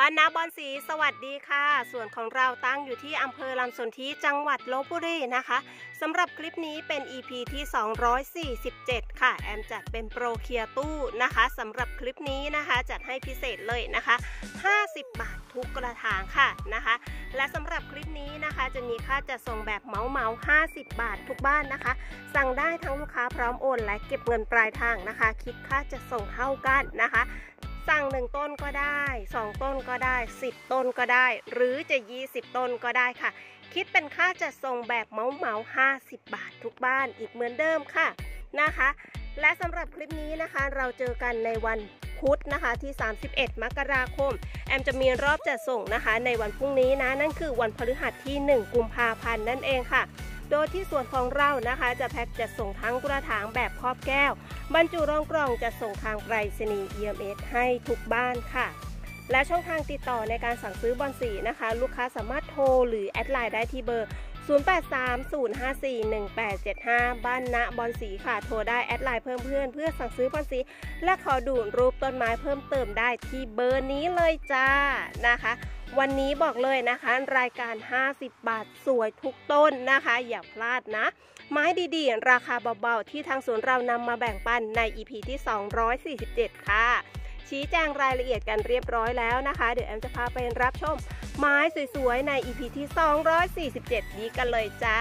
บ้านนาบอนสีสวัสดีค่ะ ส่วนของเราตั้งอยู่ที่อำเภอลำสนธิจังหวัดลบบุรีนะคะสำหรับคลิปนี้เป็น EP ีที่ 247 ค่ะ แอมจัดเป็นโปรเคียตู้ นะคะสำหรับคลิปนี้นะคะจัดให้พิเศษเลยนะคะ 50 บาททุกกระถางค่ะนะคะ และสำหรับคลิปนี้นะคะ จะมีค่าจัดส่งแบบเมาส์เมาส์50 บาททุกบ้านนะคะ สั่งได้ทั้งลูกค้าพร้อมโอน และเก็บเงินปลายทางนะคะคิดค่าจัดส่งเท่ากันนะคะสั่งหนึ่งต้นก็ได้2 ต้นก็ได้ 10 ต้นก็ได้ หรือจะ 20 ต้นก็ได้ค่ะ คิดเป็นค่าจัดส่งแบบเมาเมาส50 บาททุกบ้านอีกเหมือนเดิมค่ะ นะคะ และสำหรับคลิปนี้นะคะเราเจอกันในวันพุธนะคะที่ 31 มกราคม แอมจะมีรอบจัดส่งนะคะในวันพรุ่งนี้นะนั่นคือวันพฤหัสที่ 1 กุมภาพันธ์นั่นเองค่ะ โดยที่ส่วนของเรานะคะ จะแพ็คจัดส่งทั้งกระถางแบบครอบแก้วบรรจุรองกล่องจะส่งทางไปรษณีย์ EMS ให้ทุกบ้านค่ะ และช่องทางติดต่อในการสั่งซื้อบอลสีนะคะ ลูกค้าสามารถโทรหรือแอดไลน์ได้ที่เบอร์ 0830541875 บ้านณบอลสีค่ะ โทรได้แอดไลน์เพิ่มเพื่อนเพื่อสั่งซื้อบอลสี และขอดูรูปต้นไม้เพิ่มเติมได้ที่เบอร์นี้เลยจ้านะคะวันนี้บอกเลยนะคะ รายการ 50 บาทสวยทุกต้นนะคะ อย่าพลาดนะ ไม้ดีๆ ราคาเบาๆที่ทางสวนเรานำมาแบ่งปันใน EP ที่ 247 ค่ะ ชี้แจงรายละเอียดกันเรียบร้อยแล้วนะคะเดี๋ยวแอมจะพาไปรับชมไม้สวยๆใน EP ที่ 247 นี้กันเลยจ้า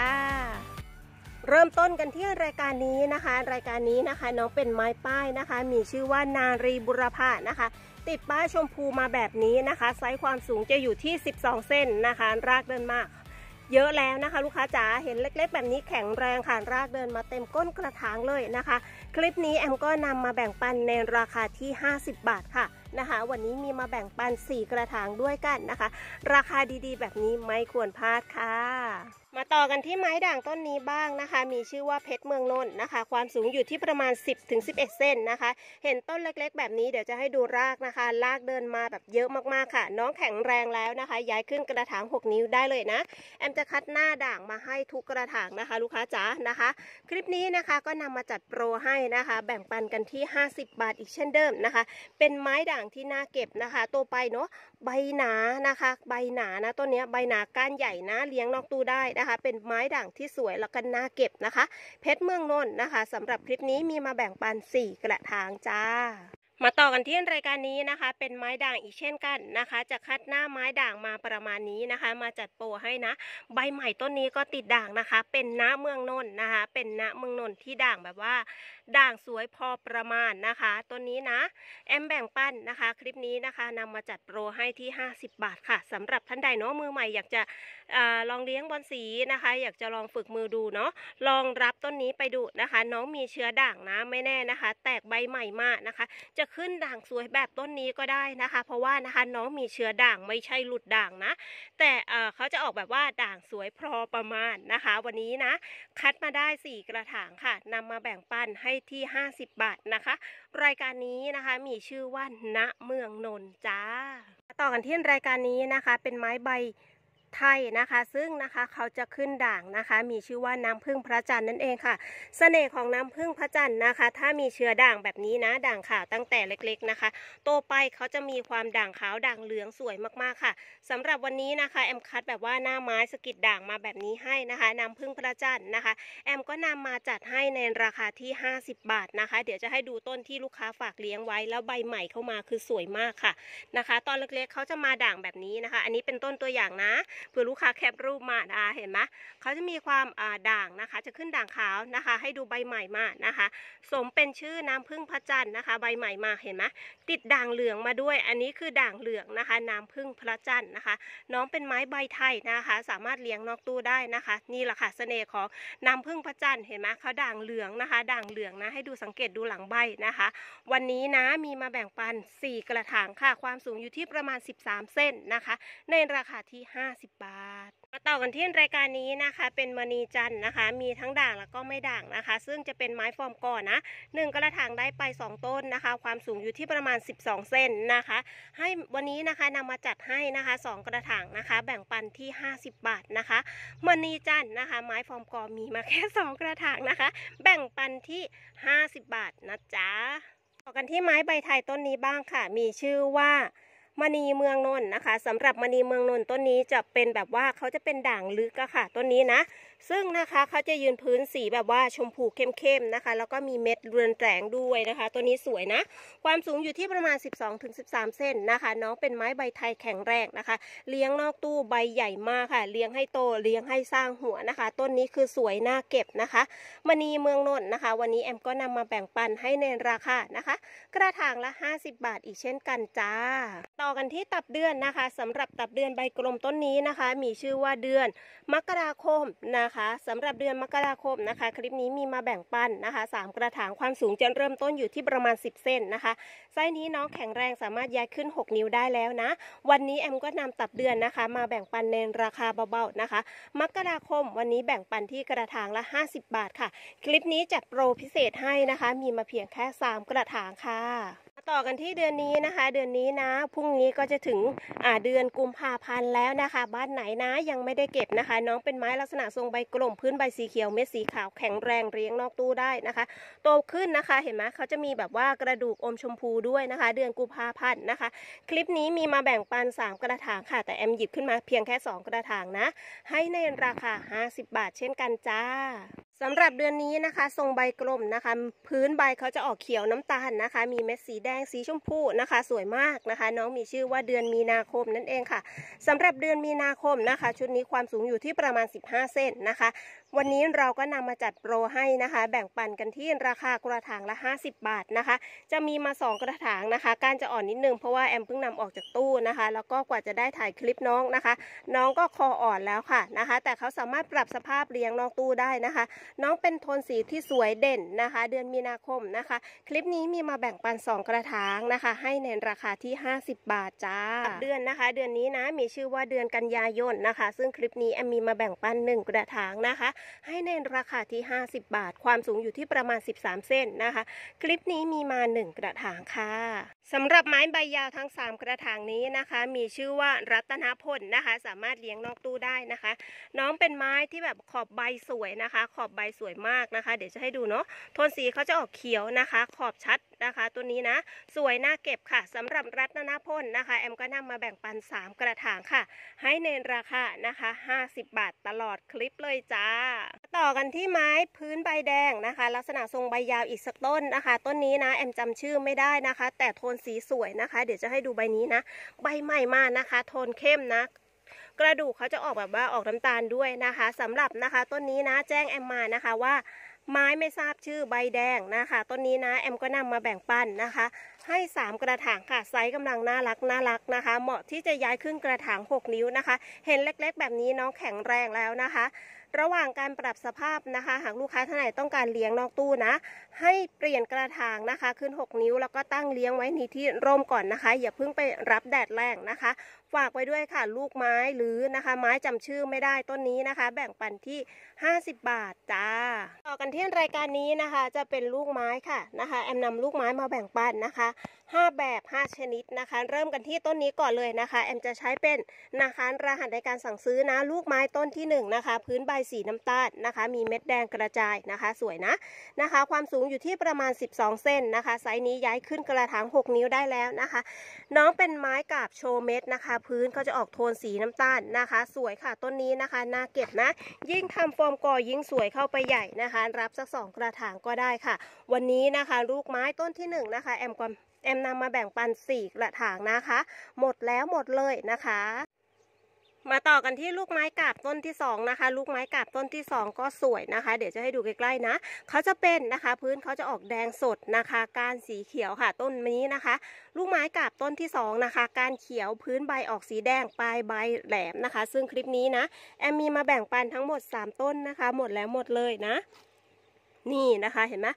เริ่มต้นกันที่รายการนี้นะคะ รายการนี้นะคะน้องเป็นไม้ป้ายนะคะ มีชื่อว่านารีบุรพานะคะติดป้ายชมพูมาแบบนี้นะคะไซส์ความสูงจะอยู่ที่ 12เส้นนะคะรากเดินมาเยอะแล้วนะคะ ลูกค้าจ๋าเห็นเล็ก ๆแบบนี้แข็งแรงค่ะรากเดินมาเต็มก้นกระถางเลยนะคะ คลิปนี้แอมก็นำมาแบ่งปันในราคาที่ 50 บาทค่ะนะคะ วันนี้มีมาแบ่งปัน 4 กระถางด้วยกันนะคะ ราคาดีๆ แบบนี้ไม่ควรพลาดค่ะมาต่อกันที่ไม้ด่างต้นนี้บ้างนะคะ มีชื่อว่าเพชรเมืองนนท์นะคะ ความสูงอยู่ที่ประมาณ 10-11ถึงเซนนะคะ เห็นต้นเล็กๆ แบบนี้เดี๋ยวจะให้ดูรากนะคะรากเดินมาแบบเยอะมากๆค่ะ น้องแข็งแรงแล้วนะคะ ย้ายขึ้นกระถาง 6 นิ้วได้เลยนะ แอมจะคัดหน้าด่างมาให้ทุกกระถางนะคะ ลูกค้าจ๋านะคะ คลิปนี้นะคะก็นำมาจัดโปรให้นะคะ แบ่งปันกันที่ 50บาทอีกเช่นเดิมนะคะ เป็นไม้ด่างที่น่าเก็บนะคะตัวไปเนาะใบหนา นะคะ ใบหนา นะ ต้นนี้ใบหนา ก้านใหญ่ นะ เลี้ยง นอก ตู้ ได้ นะคะ เป็นไม้ด่าง ที่สวย แล้วก็น่า เก็บ นะคะ เพชรเมืองนนท์ นะคะสำหรับคลิปนี้มีมาแบ่ง ปัน4กระถาง จ้า มาต่อ กัน ที่รายการนี้ นะคะ เป็น ไม้ ด่าง อีก เช่น กัน นะคะ จะ คัดหน้าไม้ด่างมาประมาณนี้ นะคะ มา จัดโปรให้นะ ใบใหม่ ต้นนี้ก็ติดด่าง นะคะ เป็นนาเมืองนนท์ นะคะ เป็นนาเมืองนนท์ ที่ด่างแบบว่าด่างสวยพอประมาณนะคะต้นนี้นะ แอมแบ่งปันนะคะ คลิปนี้นะคะนำมาจัดโปรให้ที่ 50 บาทค่ะสำหรับท่านใดเนาะมือใหม่อยากจะอลองเลี้ยงบอลสีนะคะ อยากจะลองฝึกมือดูเนาะลองรับต้นนี้ไปดูนะคะ น้องมีเชื้อด่างนะไม่แน่นะคะ แตกใบใหม่มากนะคะ จะขึ้นด่างสวยแบบต้นนี้ก็ได้นะคะ เพราะว่านะคะ น้องมีเชื้อด่างไม่ใช่หลุดด่างนะแต่เขาจะออกแบบว่าด่างสวยพอประมาณนะคะ วันนี้นะ คัดมาได้4กระถางค่ะนำมาแบ่งปันให้ที่ 50 บาท นะคะ รายการนี้นะคะ มีชื่อว่า ณ เมืองนนจ้า ต่อ กันที่ รายการนี้นะคะ เป็นไม้ใบไทยนะคะ ซึ่งนะคะเขาจะขึ้นด่างนะคะ มีชื่อว่าน้ำพึ่งพระจันทร์นั่นเองค่ะสเสน่ห์ของน้ำพึ่งพระจันทร์นะคะ ถ้ามีเชื้อด่างแบบนี้นะ ด่างขาวตั้งแต่เล็กๆนะคะ โตไปเขาจะมีความด่างขาวด่างเหลืองสวยมากๆค่ะ สำหรับวันนี้นะคะ แอมคัดแบบว่าหน้าไม้สกิดด่างมาแบบนี้ให้นะคะน้ำพึ่งพระจันทร์นะคะ แอมก็นำมาจัดให้ในราคาที่50บาทนะคะ เดี๋ยวจะให้ดูต้นที่ลูกค้าฝากเลี้ยงไว้แล้วใบใหม่เข้ามาคือสวยมากค่ะนะคะ ตอนเล็กๆ เขาจะมาด่างแบบนี้นะคะ อันนี้เป็นต้นตัวอย่างนะเผื่อลูกค้าแคปรูปมาเห็นไหมเขาจะมีความด่างนะคะ จะขึ้นด่างขาวนะคะ ให้ดูใบใหม่มานะคะ สมเป็นชื่อน้ำพึ่งพระจันทร์นะคะใบใหม่มาเห็นไหมติดด่างเหลืองมาด้วย อันนี้คือด่างเหลืองนะคะน้ำพึ่งพระจันทร์นะคะ น้องเป็นไม้ใบไทยนะคะ สามารถเลี้ยงนอกตู้ได้นะคะนี่แหละค่ะเสน่ห์ของน้ำพึ่งพระจันทร์เห็นไหมเขาด่างเหลืองนะคะ ด่างเหลืองนะให้ดูสังเกตดูหลังใบนะคะ วันนี้นะมีมาแบ่งปัน 4 กระถางค่ะความสูงอยู่ที่ประมาณ 13เซนนะคะ ในราคาที่50บาทมาต่อกันที่รายการนี้นะคะ เป็นมณีจันนะคะ มีทั้งด่างแล้วก็ไม่ด่างนะคะ ซึ่งจะเป็นไม้ฟอร์มก่อนนะหนึ่งกระถางได้ไป2ต้นนะคะ ความสูงอยู่ที่ประมาณ12เซนนะคะ ให้วันนี้นะคะนำมาจัดให้นะคะ 2 กระถางนะคะ แบ่งปันที่50 บาทนะคะมณีจันนะคะ ไม้ฟอร์มก่อมีมาแค่2กระถางนะคะ แบ่งปันที่50บาทนะจ๊ะต่อกันที่ไม้ใบไทยต้นนี้บ้างค่ะ มีชื่อว่ามณีเมืองนนท์นะคะสำหรับมณีเมืองนนท์ต้นนี้จะเป็นแบบว่าเขาจะเป็นด่างลึกอะค่ะ ต้นนี้นะซึ่งนะคะเขาจะยืนพื้นสีแบบว่าชมพูเข้มๆนะคะ แล้วก็มีเม็ดเรือนแสงด้วยนะคะตัวนี้สวยนะ ความสูงอยู่ที่ประมาณ 12-13เซนนะคะน้องเป็นไม้ใบไทยแข็งแรงนะคะ เลี้ยงนอกตู้ใบใหญ่มากค่ะ เลี้ยงให้โตเลี้ยงให้สร้างหัวนะคะ ต้นนี้คือสวยน่าเก็บนะคะมณีเมืองนนท์นะคะ วันนี้แอมก็นำมาแบ่งปันให้ในราคานะคะ กระถางละ 50 บาทอีกเช่นกันจ้า ต่อกันที่ตับเดือนนะคะ สำหรับตับเดือนใบกลมต้นนี้นะคะ มีชื่อว่าเดือนมกราคมนะคะคะสำหรับเดือนมกราคมนะคะ คลิปนี้มีมาแบ่งปันนะคะ3กระถางความสูงจะเริ่มต้นอยู่ที่ประมาณ 10เซนนะคะไซส้นี้น้องแข็งแรงสามารถย้ายขึ้น 6 นิ้วได้แล้วนะ วันนี้แอมก็นำตับเดือนนะคะ มาแบ่งปันในราคาเบาๆนะคะ มกราคม วันนี้แบ่งปันที่กระถางละ 50 บาทค่ะ คลิปนี้จัดโปรพิเศษให้นะคะ มีมาเพียงแค่ 3 กระถางค่ะต่อกันที่เดือนนี้นะคะ เดือนนี้นะพรุ่งนี้ก็จะถึงเดือนกุมภาพันธ์แล้วนะคะ บ้านไหนนะยังไม่ได้เก็บนะคะ น้องเป็นไม้ลักษณะทรงใบกลมพื้นใบสีเขียว เม็ดสีขาวแข็งแรงเรียงนอกตู้ได้นะคะโตขึ้นนะคะเห็นไหมเขาจะมีแบบว่ากระดูกอมชมพูด้วยนะคะ เดือนกุมภาพันธ์นะคะ คลิปนี้มีมาแบ่งปัน3กระถางค่ะ แต่แอมหยิบขึ้นมาเพียงแค่2กระถางนะ ให้ในราคา50บาทเช่น กันจ้าสำหรับเดือนนี้นะคะ ทรงใบกลมนะคะ พื้นใบเขาจะออกเขียวน้ำตาลนะคะ มีเม็ดสีแดงสีชมพูนะคะ สวยมากนะคะ น้องมีชื่อว่าเดือนมีนาคมนั่นเองค่ะสำหรับเดือนมีนาคมนะคะ ชุดนี้ความสูงอยู่ที่ประมาณ 15 เซนนะคะวันนี้เราก็นำมาจัดโปรให้นะคะ แบ่งปันกันที่ราคากระถางละ 50 บาทนะคะ จะมีมา 2 กระถางนะคะการจะอ่อนนิดนึงเพราะว่าแอมเพิ่งนำออกจากตู้นะคะแล้วก็กว่าจะได้ถ่ายคลิปน้องนะคะ น้องก็คออ่อนแล้วค่ะนะคะ แต่เขาสามารถปรับสภาพเลี้ยงน้องตู้ได้นะคะ น้องเป็นโทนสีที่สวยเด่นนะคะ เดือนมีนาคมนะคะคลิปนี้มีมาแบ่งปัน 2 กระถางนะคะ ให้ในราคาที่ 50 บาทจ้าเดือนนะคะ เดือนนี้นะมีชื่อว่าเดือนกันยายนนะคะ ซึ่งคลิปนี้แอมมีมาแบ่งปัน 1 กระถางนะคะให้ในราคาที่ 50 บาทความสูงอยู่ที่ประมาณ 13เส้นนะคะ คลิปนี้มีมา 1 กระถางค่ะสำหรับไม้ใบยาวทั้ง3 กระถางนี้นะคะมีชื่อว่ารัตนพลนะคะ สามารถเลี้ยงนอกตู้ได้นะคะ น้องเป็นไม้ที่แบบขอบใบสวยนะคะ ขอบใบสวยมากนะคะเดี๋ยวจะให้ดูเนาะโทนสีเขาจะออกเขียวนะคะ ขอบชัดนะคะตัวนี้นะ สวยน่าเก็บค่ะ สำหรับรัตนพลนะคะแอมก็นำมาแบ่งปัน 3 กระถางค่ะ ให้เนราคานะคะ50 บาทตลอดคลิปเลยจ้า ต่อกันที่ไม้พื้นใบแดงนะคะ ลักษณะทรงใบยาวอีกสักต้นนะคะ ต้นนี้นะแอมจำชื่อไม่ได้นะคะ แต่โทนสีสวยนะคะ เดี๋ยวจะให้ดูใบนี้นะ ใบใหม่มากนะคะ โทนเข้มนะกระดูกเขาจะออกแบบว่าออกน้ำตาลด้วยนะคะสำหรับนะคะ ต้นนี้นะ แจ้งแอมมานะคะว่าไม้ไม่ทราบชื่อใบแดงนะคะต้นนี้นะแอมก็นำมาแบ่งปันนะคะ ให้3กระถางค่ะ ไซส์กำลังน่ารักน่ารักนะคะ เหมาะที่จะย้ายขึ้นกระถาง 6 นิ้วนะคะ เห็นเล็ก ๆ แบบนี้น้องแข็งแรงแล้วนะคะระหว่างการปรับสภาพนะคะ หากลูกค้าท่านไหนต้องการเลี้ยงนอกตู้นะให้เปลี่ยนกระถางนะคะ ขึ้น6นิ้วแล้วก็ตั้งเลี้ยงไว้ในที่ร่มก่อนนะคะอย่าเพิ่งไปรับแดดแรงนะคะ ฝากไว้ด้วยค่ะลูกไม้หรือนะคะ ไม้จำชื่อไม่ได้ต้นนี้นะคะ แบ่งปันที่ 50 บาทจ้าต่อกันที่รายการนี้นะคะ จะเป็นลูกไม้ค่ะนะคะแอมนำลูกไม้มาแบ่งปันนะคะ5 แบบ 5 ชนิดนะคะ เริ่มกันที่ต้นนี้ก่อนเลยนะคะแอมจะใช้เป็นนะคะรหัสในการสั่งซื้อนะลูกไม้ต้นที่1นนะคะพื้นใบสีน้ำตาลนะคะ มีเม็ดแดงกระจายนะคะ สวยนะนะคะ ความสูงอยู่ที่ประมาณ 12เซนนะคะไซส์นี้ย้ายขึ้นกระถาง 6 นิ้วได้แล้วนะคะ น้องเป็นไม้กาบโชว์เม็ดนะคะ พื้นก็จะออกโทนสีน้ำตาลนะคะ สวยค่ะต้นนี้นะคะน่าเก็บนะ ยิ่งทำร์มก่อยิ่งสวยเข้าไปใหญ่นะคะ รับสัก2กระถางก็ได้ค่ะ วันนี้นะคะ ลูกไม้ต้นที่1นะคะแอมก็แอมนำมาแบ่งปันสี่กระถางนะคะ หมดแล้วหมดเลยนะคะ มาต่อกันที่ลูกไม้กาบต้นที่2นะคะ ลูกไม้กาบต้นที่2ก็สวยนะคะ เดี๋ยวจะให้ดูใกล้ๆนะ เขาจะเป็นนะคะ พื้นเขาจะออกแดงสดนะคะก้านสีเขียวค่ะต้นนี้นะคะ ลูกไม้กาบต้นที่2นะคะก้านเขียวพื้นใบออกสีแดงปลายใบแหลมนะคะ ซึ่งคลิปนี้นะแอมมีมาแบ่งปันทั้งหมด3ต้นนะคะ หมดแล้วหมดเลยนะนี่นะคะเห็นไหม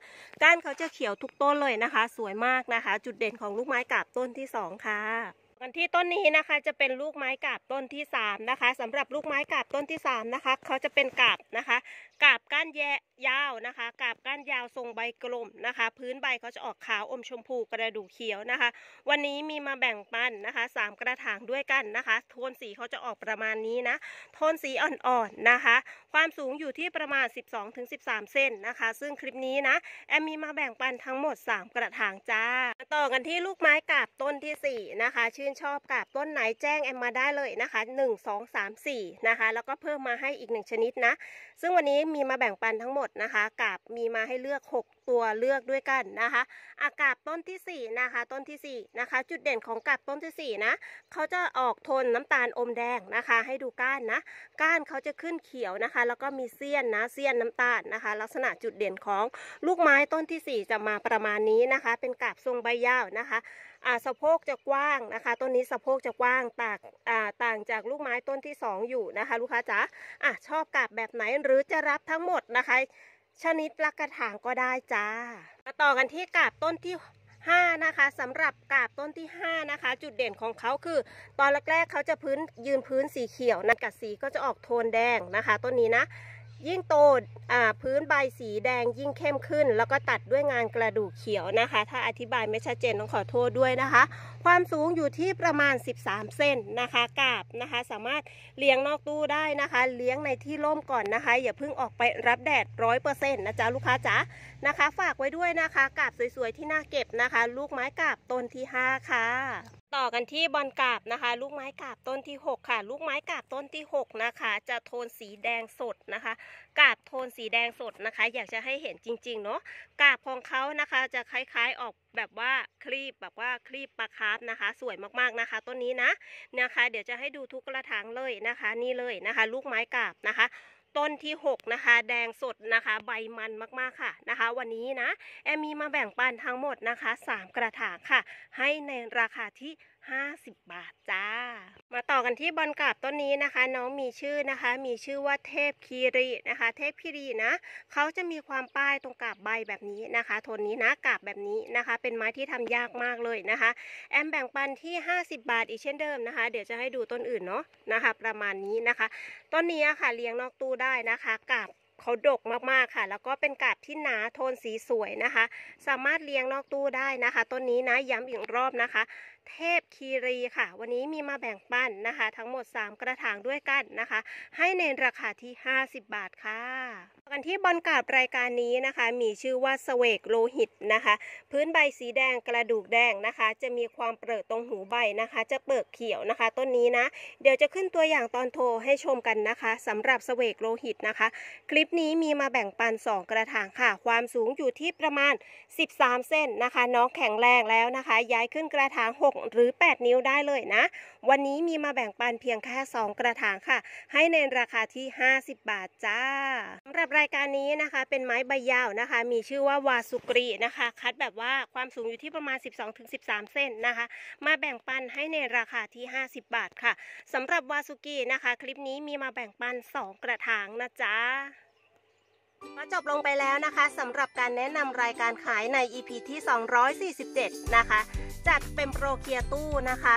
ก้านเขาจะเขียวทุกต้นเลยนะคะ สวยมากนะคะ จุดเด่นของลูกไม้กาบต้นที่2ค่ะกันที่ต้นนี้นะคะจะเป็นลูกไม้กาบต้นที่3นะคะ สำหรับลูกไม้กาบต้นที่3นะคะ เขาจะเป็นกาบนะคะกาบก้านแยยาวนะคะกาบก้านยาวทรงใบกลมนะคะ พื้นใบเขาจะออกขาวอมชมพูกระดูกเขียวนะคะ วันนี้มีมาแบ่งปันนะคะ3กระถางด้วยกันนะคะโทนสีเขาจะออกประมาณนี้นะโทนสีอ่อนๆนะคะความสูงอยู่ที่ประมาณ 12-13เซนนะคะ ซึ่งคลิปนี้นะ แอมมีมาแบ่งปันทั้งหมด 3 กระถางจ้า ต่อกันที่ลูกไม้กาบต้นที่ 4 นะคะ ชื่นชอบกาบต้นไหนแจ้งแอมมาได้เลยนะคะ 1 2 3 4 นะคะ แล้วก็เพิ่มมาให้อีก 1 ชนิดนะ ซึ่งวันนี้มีมาแบ่งปันทั้งหมดนะคะกาบมีมาให้เลือก 6ตัวเลือกด้วยกันนะคะอากาบต้นที่4นะคะต้นที่4นะคะ จุดเด่นของกาบต้นที่4นะเขาจะออกทนน้ำตาลอมแดงนะคะ ให้ดูก้านนะก้านเขาจะขึ้นเขียวนะคะ แล้วก็มีเสี้ยนนะเสี้ยนน้ำตาลนะคะ ลักษณะจุดเด่นของลูกไม้ต้นที่4จะมาประมาณนี้นะคะเป็นกาบทรงใบยาวนะคะอ่าสะโพกจะกว้างนะคะต้นนี้สะโพกจะกว้างตาอ่าต่างจากลูกไม้ต้นที่2อยู่นะคะลูกค้าจ๋าอ่ะชอบกาบแบบไหนหรือจะรับทั้งหมดนะคะชนิดละกระถางก็ได้จ้ามาต่อกันที่กาบต้นที่ 5 นะคะ สำหรับกาบต้นที่ 5 นะคะ จุดเด่นของเขาคือ ตอนแรกๆเขาจะพื้นยืนพื้นสีเขียวนะกับสีก็จะออกโทนแดงนะคะ ต้นนี้นะยิ่งโตพื้นใบสีแดงยิ่งเข้มขึ้น แล้วก็ตัดด้วยงานกระดูกเขียวนะคะ ถ้าอธิบายไม่ชัดเจนต้องขอโทษด้วยนะคะ ความสูงอยู่ที่ประมาณ 13เซนนะคะกาบนะคะสามารถเลี้ยงนอกตู้ได้นะคะ เลี้ยงในที่ร่มก่อนนะคะอย่าเพิ่งออกไปรับแดดร้อยเปอร์เซ็นต์นะจ๊ะลูกค้าจ๊ะนะคะ ฝากไว้ด้วยนะคะกาบสวยๆ ที่น่าเก็บนะคะ ลูกไม้กาบต้นที่5ค่ะต่อกันที่บอลกาบนะคะ ลูกไม้กาบต้นที่6ค่ะ ลูกไม้กาบต้นที่6นะคะ จะโทนสีแดงสดนะคะกาบโทนสีแดงสดนะคะ อยากจะให้เห็นจริงๆเนาะกาบของเขานะคะ จะคล้ายๆออกแบบว่าครีบแบบว่าครีบปลาคาร์ฟนะคะ สวยมากๆนะคะ ต้นนี้นะนะคะ เดี๋ยวจะให้ดูทุกกระถางเลยนะคะ นี่เลยนะคะ ลูกไม้กาบนะคะต้นที่ 6 นะคะ แดงสดนะคะ ใบมันมากๆค่ะนะคะ วันนี้นะ แอมมีมาแบ่งปันทั้งหมดนะคะ 3 กระถางค่ะ ให้ในราคาที่50บาทจ้า มาต่อกันที่บอลกาบต้นนี้นะคะน้องมีชื่อนะคะ มีชื่อว่าเทพคีรีนะคะ เทพคีรีนะเขาจะมีความป้ายตรงกาบใบแบบนี้นะคะโทนนี้นะกาบแบบนี้นะคะ เป็นไม้ที่ทำยากมากเลยนะคะ แอมแบ่งปันที่50บาทอีกเช่นเดิมนะคะ เดี๋ยวจะให้ดูต้นอื่นเนาะนะคะ ประมาณนี้นะคะ ต้นนี้ค่ะ เลี้ยงนอกตู้ได้นะคะกาบเขาดกมากๆค่ะ แล้วก็เป็นกาบที่หนาโทนสีสวยนะคะ สามารถเลี้ยงนอกตู้ได้นะคะต้นนี้นะย้ำอีกรอบนะคะเทพคีรี ค่ะ วันนี้มีมาแบ่งปันนะคะ ทั้งหมด 3 กระถางด้วยกันนะคะ ให้ในราคาที่ 50 บาทค่ะกันที่บอลกาบรายการนี้นะคะมีชื่อว่าสเวกโลหิตนะคะ พื้นใบสีแดงกระดูกแดงนะคะ จะมีความเปิดตรงหูใบนะคะ จะเปิดเขียวนะคะ ต้นนี้นะ เดี๋ยวจะขึ้นตัวอย่างตอนโทรให้ชมกันนะคะ สำหรับสเวกโลหิตนะคะ คลิปนี้มีมาแบ่งปัน 2 กระถางค่ะ ความสูงอยู่ที่ประมาณ 13เส้นนะคะน้องแข็งแรงแล้วนะคะ ย้ายขึ้นกระถาง6หรือ 8 นิ้วได้เลยนะ วันนี้มีมาแบ่งปันเพียงแค่ 2 กระถางค่ะ ให้ในราคาที่ 50 บาทจ้าสำหรับรายการนี้นะคะ เป็นไม้ใบยาวนะคะ มีชื่อว่าวาสุกรีนะคะ คัดแบบว่าความสูงอยู่ที่ประมาณ 12-13เส้นนะคะ มาแบ่งปันให้ในราคาที่ 50 บาทค่ะสำหรับวาสุกีนะคะ คลิปนี้มีมาแบ่งปัน 2 กระถางนะจ๊ะก็จบลงไปแล้วนะคะสำหรับการแนะนำรายการขายใน EP ที่247 นะคะ จัดเป็นโปรเคียตู้นะคะ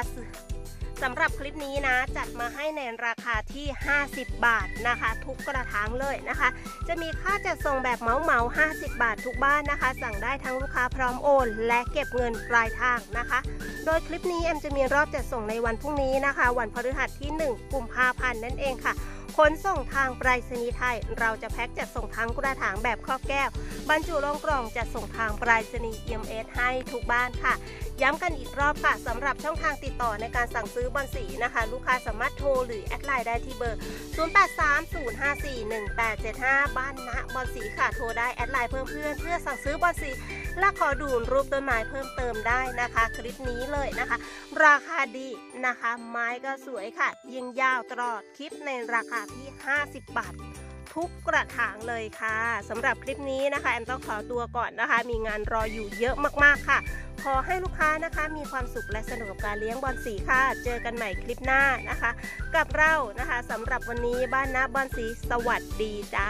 สำหรับคลิปนี้นะจัดมาให้ในราคาที่ 50 บาทนะคะ ทุกกระถางเลยนะคะ จะมีค่าจัดส่งแบบเมาเมา50 บาททุกบ้านนะคะ สั่งได้ทั้งลูกค้าพร้อมโอน และเก็บเงินปลายทางนะคะ โดยคลิปนี้แอมจะมีรอบจัดส่งในวันพรุ่งนี้นะคะวันพฤหัสที่ 1 กุมภาพันธ์นั่นเองค่ะขนส่งทางไปรษณีย์ไทยเราจะแพ็คจัดส่งทางกระถางแบบครอบแก้วบรรจุลงกล่องจัดส่งทางไปรษณีย์ EMS ให้ทุกบ้านค่ะย้ำกันอีกรอบค่ะสำหรับช่องทางติดต่อในการสั่งซื้อบอนสีนะคะ ลูกค้าสามารถโทรหรือแอดไลน์ได้ที่เบอร์ 0830541875 บ้านนะบอนสีค่ะ โทรได้แอดไลน์เพิ่มเพื่อนเพื่อสั่งซื้อบอนสี และขอดูรูปต้นไม้เพิ่มเติมได้นะคะ คลิปนี้เลยนะคะ ราคาดีนะคะไม้ก็สวยค่ะ ยิงยาวตลอดคลิปในราคาที่ 50 บาททุกกระถางเลยค่ะ สำหรับคลิปนี้นะคะแอมต้องขอตัวก่อนนะคะ มีงานรออยู่เยอะมากๆค่ะ ขอ ให้ลูกค้านะคะมีความสุขและสนุกกับการเลี้ยงบอลสีค่ะ เจอกันใหม่คลิปหน้านะคะ กับเรานะคะสำหรับวันนี้บ้านนะบอลสี สวัสดี จ้า